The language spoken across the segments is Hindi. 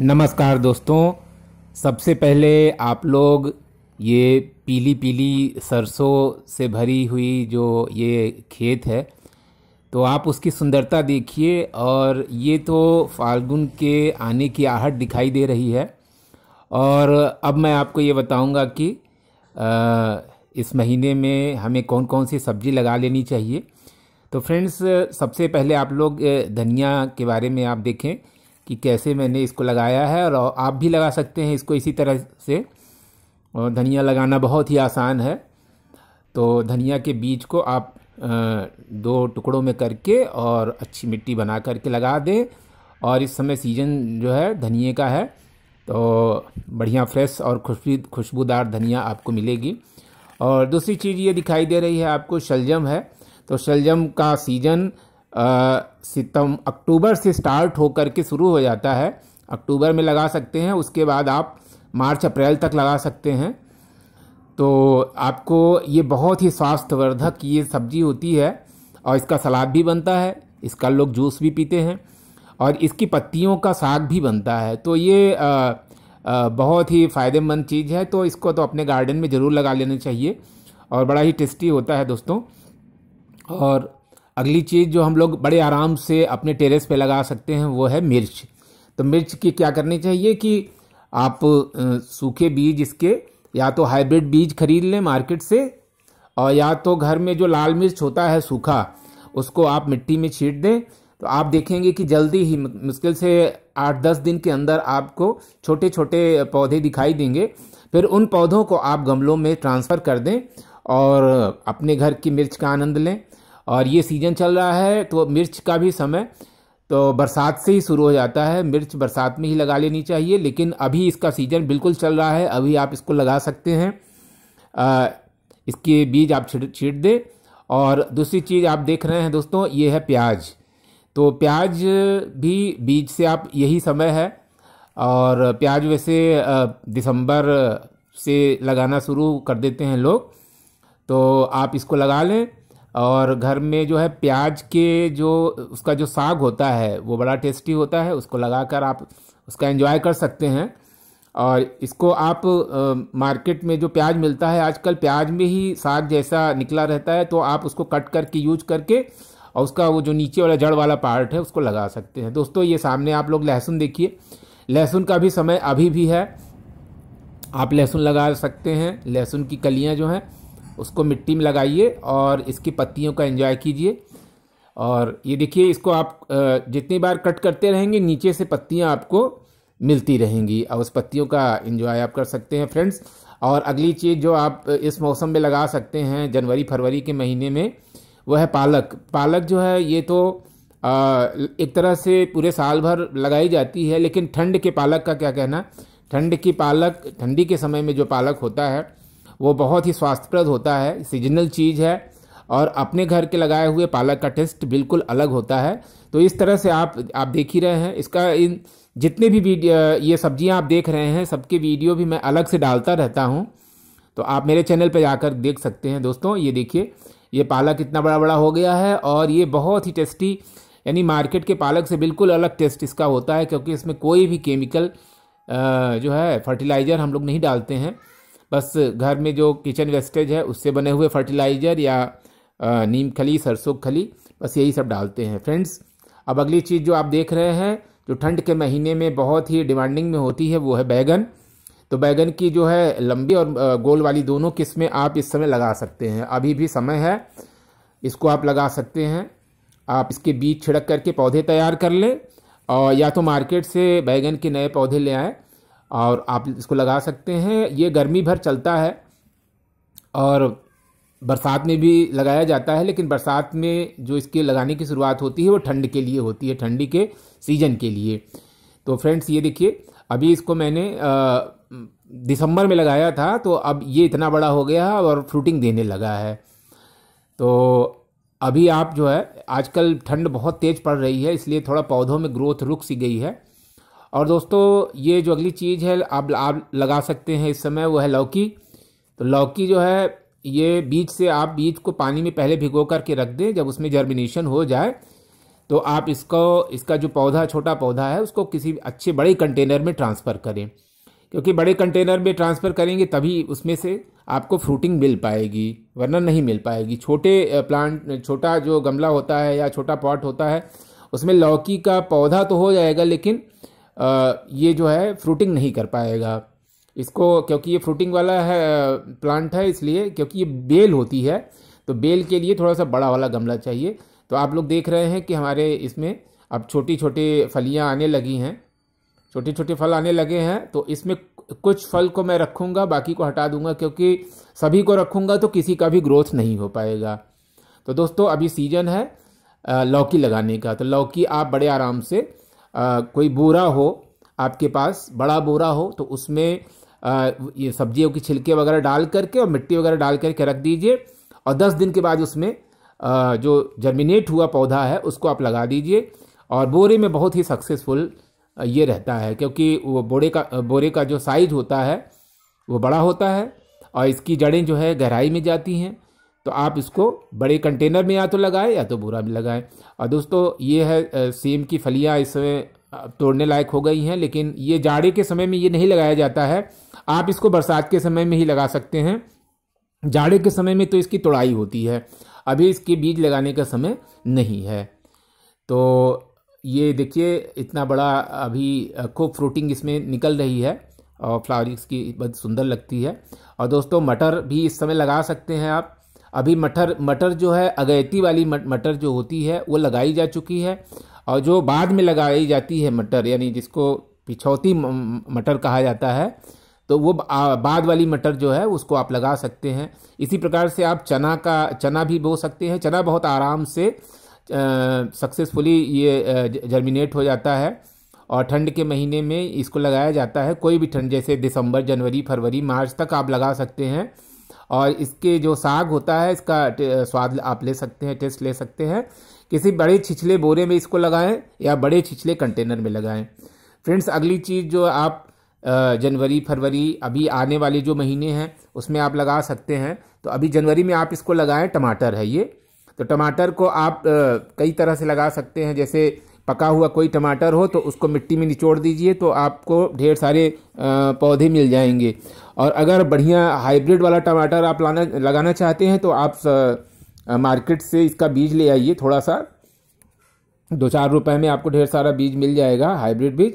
नमस्कार दोस्तों सबसे पहले आप लोग ये पीली पीली सरसों से भरी हुई जो ये खेत है तो आप उसकी सुंदरता देखिए और ये तो फाल्गुन के आने की आहट दिखाई दे रही है और अब मैं आपको ये बताऊंगा कि इस महीने में हमें कौन कौन सी सब्ज़ी लगा लेनी चाहिए तो फ्रेंड्स सबसे पहले आप लोग धनिया के बारे में आप देखें कि कैसे मैंने इसको लगाया है और आप भी लगा सकते हैं इसको इसी तरह से और धनिया लगाना बहुत ही आसान है तो धनिया के बीज को आप दो टुकड़ों में करके और अच्छी मिट्टी बना करके लगा दें और इस समय सीज़न जो है धनिए का है तो बढ़िया फ्रेश और खुशबू खुशबूदार धनिया आपको मिलेगी और दूसरी चीज़ ये दिखाई दे रही है आपको शलजम है तो शलजम का सीज़न सितम अक्टूबर से स्टार्ट होकर के शुरू हो जाता है अक्टूबर में लगा सकते हैं उसके बाद आप मार्च अप्रैल तक लगा सकते हैं तो आपको ये बहुत ही स्वास्थ्यवर्धक ये सब्जी होती है और इसका सलाद भी बनता है इसका लोग जूस भी पीते हैं और इसकी पत्तियों का साग भी बनता है तो ये आ, आ, बहुत ही फ़ायदेमंद चीज़ है तो इसको तो अपने गार्डन में ज़रूर लगा लेना चाहिए और बड़ा ही टेस्टी होता है दोस्तों और अगली चीज़ जो हम लोग बड़े आराम से अपने टेरेस पे लगा सकते हैं वो है मिर्च तो मिर्च की क्या करनी चाहिए कि आप सूखे बीज इसके या तो हाइब्रिड बीज खरीद लें मार्केट से और या तो घर में जो लाल मिर्च होता है सूखा उसको आप मिट्टी में छीट दें तो आप देखेंगे कि जल्दी ही मुश्किल से आठ दस दिन के अंदर आपको छोटे छोटे पौधे दिखाई देंगे फिर उन पौधों को आप गमलों में ट्रांसफ़र कर दें और अपने घर की मिर्च का आनंद लें और ये सीज़न चल रहा है तो मिर्च का भी समय तो बरसात से ही शुरू हो जाता है मिर्च बरसात में ही लगा लेनी चाहिए लेकिन अभी इसका सीज़न बिल्कुल चल रहा है अभी आप इसको लगा सकते हैं आ, इसके बीज आप छिड़ छीट दें और दूसरी चीज़ आप देख रहे हैं दोस्तों ये है प्याज तो प्याज भी बीज से आप यही समय है और प्याज वैसे दिसंबर से लगाना शुरू कर देते हैं लोग तो आप इसको लगा लें और घर में जो है प्याज के जो उसका जो साग होता है वो बड़ा टेस्टी होता है उसको लगाकर आप उसका एंजॉय कर सकते हैं और इसको आप आ, मार्केट में जो प्याज मिलता है आजकल प्याज में ही साग जैसा निकला रहता है तो आप उसको कट करके यूज करके और उसका वो जो नीचे वाला जड़ वाला पार्ट है उसको लगा सकते हैं दोस्तों ये सामने आप लोग लहसुन देखिए लहसुन का भी समय अभी भी है आप लहसुन लगा सकते हैं लहसुन की कलियाँ जो हैं उसको मिट्टी में लगाइए और इसकी पत्तियों का एंजॉय कीजिए और ये देखिए इसको आप जितनी बार कट करते रहेंगे नीचे से पत्तियाँ आपको मिलती रहेंगी और उस पत्तियों का एंजॉय आप कर सकते हैं फ्रेंड्स और अगली चीज़ जो आप इस मौसम में लगा सकते हैं जनवरी फरवरी के महीने में वह है पालक पालक जो है ये तो आ, एक तरह से पूरे साल भर लगाई जाती है लेकिन ठंड के पालक का क्या कहना ठंड की पालक ठंडी के समय में जो पालक होता है वो बहुत ही स्वास्थ्यप्रद होता है सीजनल चीज़ है और अपने घर के लगाए हुए पालक का टेस्ट बिल्कुल अलग होता है तो इस तरह से आप आप देख ही रहे हैं इसका इन जितने भी वीडियो ये सब्जियां आप देख रहे हैं सबके वीडियो भी मैं अलग से डालता रहता हूं तो आप मेरे चैनल पर जाकर देख सकते हैं दोस्तों ये देखिए ये पालक इतना बड़ा बड़ा हो गया है और ये बहुत ही टेस्टी यानी मार्केट के पालक से बिल्कुल अलग टेस्ट इसका होता है क्योंकि इसमें कोई भी केमिकल जो है फर्टिलाइज़र हम लोग नहीं डालते हैं बस घर में जो किचन वेस्टेज है उससे बने हुए फर्टिलाइज़र या नीम खली सरसों खली बस यही सब डालते हैं फ्रेंड्स अब अगली चीज़ जो आप देख रहे हैं जो ठंड के महीने में बहुत ही डिमांडिंग में होती है वो है बैगन तो बैगन की जो है लंबी और गोल वाली दोनों किस्में आप इस समय लगा सकते हैं अभी भी समय है इसको आप लगा सकते हैं आप इसके बीज छिड़क करके पौधे तैयार कर लें और या तो मार्केट से बैगन के नए पौधे ले आएँ और आप इसको लगा सकते हैं ये गर्मी भर चलता है और बरसात में भी लगाया जाता है लेकिन बरसात में जो इसके लगाने की शुरुआत होती है वो ठंड के लिए होती है ठंडी के सीजन के लिए तो फ्रेंड्स ये देखिए अभी इसको मैंने दिसंबर में लगाया था तो अब ये इतना बड़ा हो गया है और फ्रूटिंग देने लगा है तो अभी आप जो है आजकल ठंड बहुत तेज़ पड़ रही है इसलिए थोड़ा पौधों में ग्रोथ रुक सी गई है और दोस्तों ये जो अगली चीज़ है आप आप लगा सकते हैं इस समय वो है लौकी तो लौकी जो है ये बीज से आप बीज को पानी में पहले भिगो करके रख दें जब उसमें जर्मिनेशन हो जाए तो आप इसको इसका जो पौधा छोटा पौधा है उसको किसी अच्छे बड़े कंटेनर में ट्रांसफ़र करें क्योंकि बड़े कंटेनर में ट्रांसफ़र करेंगे तभी उसमें से आपको फ्रूटिंग मिल पाएगी वरना नहीं मिल पाएगी छोटे प्लांट छोटा जो गमला होता है या छोटा पॉट होता है उसमें लौकी का पौधा तो हो जाएगा लेकिन ये जो है फ्रूटिंग नहीं कर पाएगा इसको क्योंकि ये फ्रूटिंग वाला है प्लांट है इसलिए क्योंकि ये बेल होती है तो बेल के लिए थोड़ा सा बड़ा वाला गमला चाहिए तो आप लोग देख रहे हैं कि हमारे इसमें अब छोटी छोटी फलियाँ आने लगी हैं छोटे छोटे फल आने लगे हैं तो इसमें कुछ फल को मैं रखूँगा बाकी को हटा दूंगा क्योंकि सभी को रखूँगा तो किसी का भी ग्रोथ नहीं हो पाएगा तो दोस्तों अभी सीजन है लौकी लगाने का तो लौकी आप बड़े आराम से आ, कोई बोरा हो आपके पास बड़ा बोरा हो तो उसमें आ, ये सब्जियों के छिलके वगैरह डाल करके और मिट्टी वगैरह डाल करके रख दीजिए और दस दिन के बाद उसमें आ, जो जर्मिनेट हुआ पौधा है उसको आप लगा दीजिए और बोरे में बहुत ही सक्सेसफुल ये रहता है क्योंकि वो बोरे का बोरे का जो साइज होता है वो बड़ा होता है और इसकी जड़ें जो है गहराई में जाती हैं तो आप इसको बड़े कंटेनर में या तो लगाएं या तो बोरा में लगाएं और दोस्तों ये है सेम की फलियाँ इस समय तोड़ने लायक हो गई हैं लेकिन ये जाड़े के समय में ये नहीं लगाया जाता है आप इसको बरसात के समय में ही लगा सकते हैं जाड़े के समय में तो इसकी तोड़ाई होती है अभी इसके बीज लगाने का समय नहीं है तो ये देखिए इतना बड़ा अभी खूब फ्रूटिंग इसमें निकल रही है और फ्लावरिंग्स की बहुत सुंदर लगती है और दोस्तों मटर भी इस समय लगा सकते हैं आप अभी मटर मटर जो है अगैती वाली मटर जो होती है वो लगाई जा चुकी है और जो बाद में लगाई जाती है मटर यानी जिसको पिछौती मटर कहा जाता है तो वो बाद वाली मटर जो है उसको आप लगा सकते हैं इसी प्रकार से आप चना का चना भी बो सकते हैं चना बहुत आराम से सक्सेसफुली ये जर्मिनेट हो जाता है और ठंड के महीने में इसको लगाया जाता है कोई भी ठंड जैसे दिसंबर जनवरी फरवरी मार्च तक आप लगा सकते हैं और इसके जो साग होता है इसका स्वाद आप ले सकते हैं टेस्ट ले सकते हैं किसी बड़े छिछले बोरे में इसको लगाएं या बड़े छिछले कंटेनर में लगाएं फ्रेंड्स अगली चीज़ जो आप जनवरी फरवरी अभी आने वाले जो महीने हैं उसमें आप लगा सकते हैं तो अभी जनवरी में आप इसको लगाएं टमाटर है ये तो टमाटर को आप कई तरह से लगा सकते हैं जैसे पका हुआ कोई टमाटर हो तो उसको मिट्टी में निचोड़ दीजिए तो आपको ढेर सारे पौधे मिल जाएंगे और अगर बढ़िया हाइब्रिड वाला टमाटर आप लाना लगाना चाहते हैं तो आप मार्केट से इसका बीज ले आइए थोड़ा सा दो चार रुपए में आपको ढेर सारा बीज मिल जाएगा हाइब्रिड बीज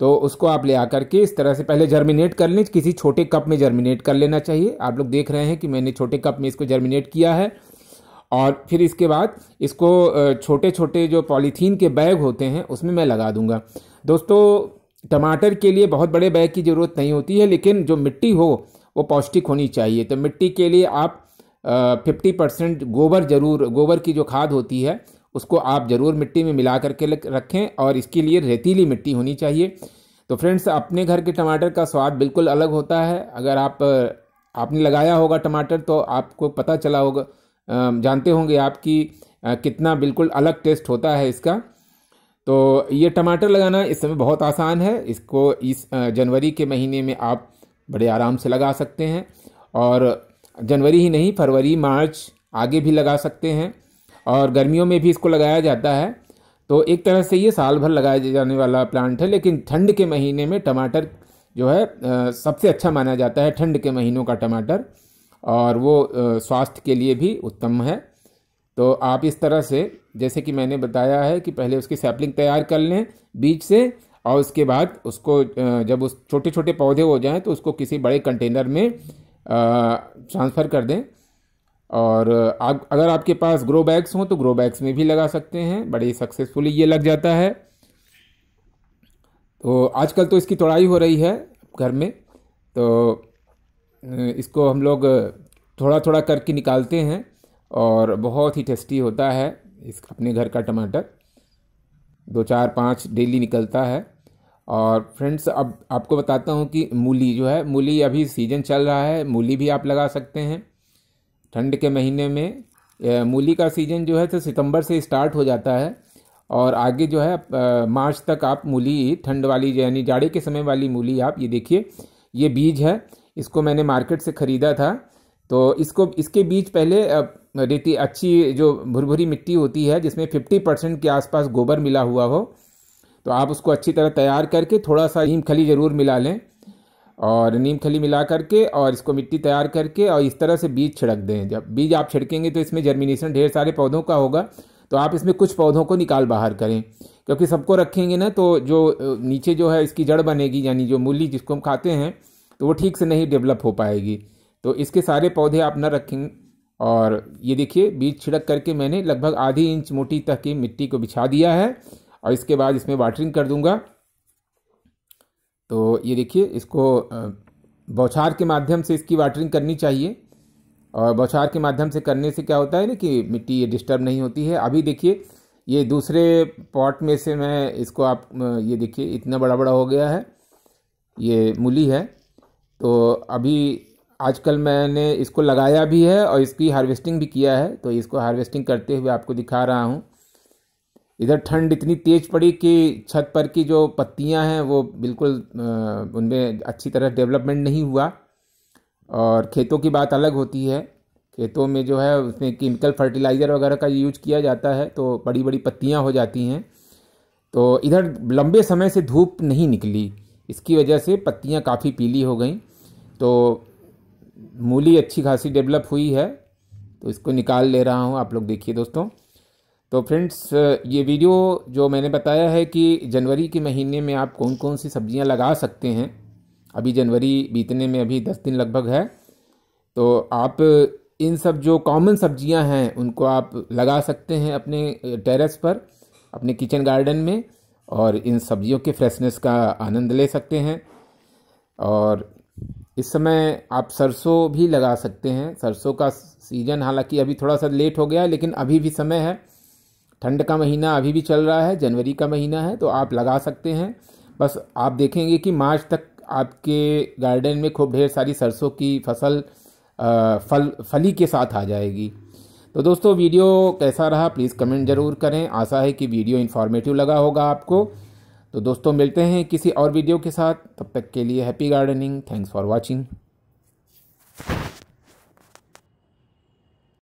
तो उसको आप ले आकर के इस तरह से पहले जर्मिनेट कर लें किसी छोटे कप में जर्मिनेट कर लेना चाहिए आप लोग देख रहे हैं कि मैंने छोटे कप में इसको जर्मिनेट किया है और फिर इसके बाद इसको छोटे छोटे जो पॉलीथीन के बैग होते हैं उसमें मैं लगा दूंगा दोस्तों टमाटर के लिए बहुत बड़े बैग की ज़रूरत नहीं होती है लेकिन जो मिट्टी हो वो पौष्टिक होनी चाहिए तो मिट्टी के लिए आप फिफ्टी परसेंट गोबर जरूर गोबर की जो खाद होती है उसको आप ज़रूर मिट्टी में मिला करके रखें और इसके लिए रेतीली मिट्टी होनी चाहिए तो फ्रेंड्स अपने घर के टमाटर का स्वाद बिल्कुल अलग होता है अगर आप आपने लगाया होगा टमाटर तो आपको पता चला होगा जानते होंगे आपकी कितना बिल्कुल अलग टेस्ट होता है इसका तो ये टमाटर लगाना इस समय बहुत आसान है इसको इस जनवरी के महीने में आप बड़े आराम से लगा सकते हैं और जनवरी ही नहीं फरवरी मार्च आगे भी लगा सकते हैं और गर्मियों में भी इसको लगाया जाता है तो एक तरह से ये साल भर लगाया जाने वाला प्लांट है लेकिन ठंड के महीने में टमाटर जो है सबसे अच्छा माना जाता है ठंड के महीनों का टमाटर और वो स्वास्थ्य के लिए भी उत्तम है तो आप इस तरह से जैसे कि मैंने बताया है कि पहले उसकी सैपलिंग तैयार कर लें बीज से और उसके बाद उसको जब उस छोटे छोटे पौधे हो जाएं तो उसको किसी बड़े कंटेनर में ट्रांसफ़र कर दें और आप अगर आपके पास ग्रो बैग्स हों तो ग्रो बैग्स में भी लगा सकते हैं बड़े सक्सेसफुली ये लग जाता है तो आजकल तो इसकी तोड़ाई हो रही है घर में तो इसको हम लोग थोड़ा थोड़ा करके निकालते हैं और बहुत ही टेस्टी होता है इस अपने घर का टमाटर दो चार पाँच डेली निकलता है और फ्रेंड्स अब आपको बताता हूँ कि मूली जो है मूली अभी सीजन चल रहा है मूली भी आप लगा सकते हैं ठंड के महीने में मूली का सीज़न जो है तो सितंबर से स्टार्ट हो जाता है और आगे जो है मार्च तक आप मूली ठंड वाली यानी जाड़े के समय वाली मूली आप ये देखिए ये बीज है इसको मैंने मार्केट से ख़रीदा था तो इसको इसके बीच पहले रेती अच्छी जो भुरभुरी मिट्टी होती है जिसमें फिफ्टी परसेंट के आसपास गोबर मिला हुआ हो तो आप उसको अच्छी तरह तैयार करके थोड़ा सा नीम खली ज़रूर मिला लें और नीम खली मिला करके और इसको मिट्टी तैयार करके और इस तरह से बीज छिड़क दें जब बीज आप छिड़केंगे तो इसमें जर्मिनेशन ढेर सारे पौधों का होगा तो आप इसमें कुछ पौधों को निकाल बाहर करें क्योंकि सबको रखेंगे ना तो जो नीचे जो है इसकी जड़ बनेगी यानी जो मूली जिसको हम खाते हैं तो वो ठीक से नहीं डेवलप हो पाएगी तो इसके सारे पौधे आप न रखें और ये देखिए बीज छिड़क करके मैंने लगभग आधी इंच मोटी तक की मिट्टी को बिछा दिया है और इसके बाद इसमें वाटरिंग कर दूंगा तो ये देखिए इसको बौछार के माध्यम से इसकी वाटरिंग करनी चाहिए और बौछार के माध्यम से करने से क्या होता है ना कि मिट्टी ये डिस्टर्ब नहीं होती है अभी देखिए ये दूसरे पॉट में से मैं इसको आप ये देखिए इतना बड़ा बड़ा हो गया है ये मूली है तो अभी आजकल मैंने इसको लगाया भी है और इसकी हार्वेस्टिंग भी किया है तो इसको हार्वेस्टिंग करते हुए आपको दिखा रहा हूँ इधर ठंड इतनी तेज़ पड़ी कि छत पर की जो पत्तियाँ हैं वो बिल्कुल उनमें अच्छी तरह डेवलपमेंट नहीं हुआ और खेतों की बात अलग होती है खेतों में जो है उसमें केमिकल फर्टिलाइज़र वगैरह का यूज किया जाता है तो बड़ी बड़ी पत्तियाँ हो जाती हैं तो इधर लंबे समय से धूप नहीं निकली इसकी वजह से पत्तियाँ काफ़ी पीली हो गई तो मूली अच्छी खासी डेवलप हुई है तो इसको निकाल ले रहा हूँ आप लोग देखिए दोस्तों तो फ्रेंड्स ये वीडियो जो मैंने बताया है कि जनवरी के महीने में आप कौन कौन सी सब्जियां लगा सकते हैं अभी जनवरी बीतने में अभी दस दिन लगभग है तो आप इन सब जो कॉमन सब्जियां हैं उनको आप लगा सकते हैं अपने टेरेस पर अपने किचन गार्डन में और इन सब्जियों के फ्रेशनेस का आनंद ले सकते हैं और इस समय आप सरसों भी लगा सकते हैं सरसों का सीज़न हालांकि अभी थोड़ा सा लेट हो गया है लेकिन अभी भी समय है ठंड का महीना अभी भी चल रहा है जनवरी का महीना है तो आप लगा सकते हैं बस आप देखेंगे कि मार्च तक आपके गार्डन में खूब ढेर सारी सरसों की फसल फल फली के साथ आ जाएगी तो दोस्तों वीडियो कैसा रहा प्लीज़ कमेंट ज़रूर करें आशा है कि वीडियो इन्फॉर्मेटिव लगा होगा आपको तो दोस्तों मिलते हैं किसी और वीडियो के साथ तब तक के लिए happy gardening thanks for watching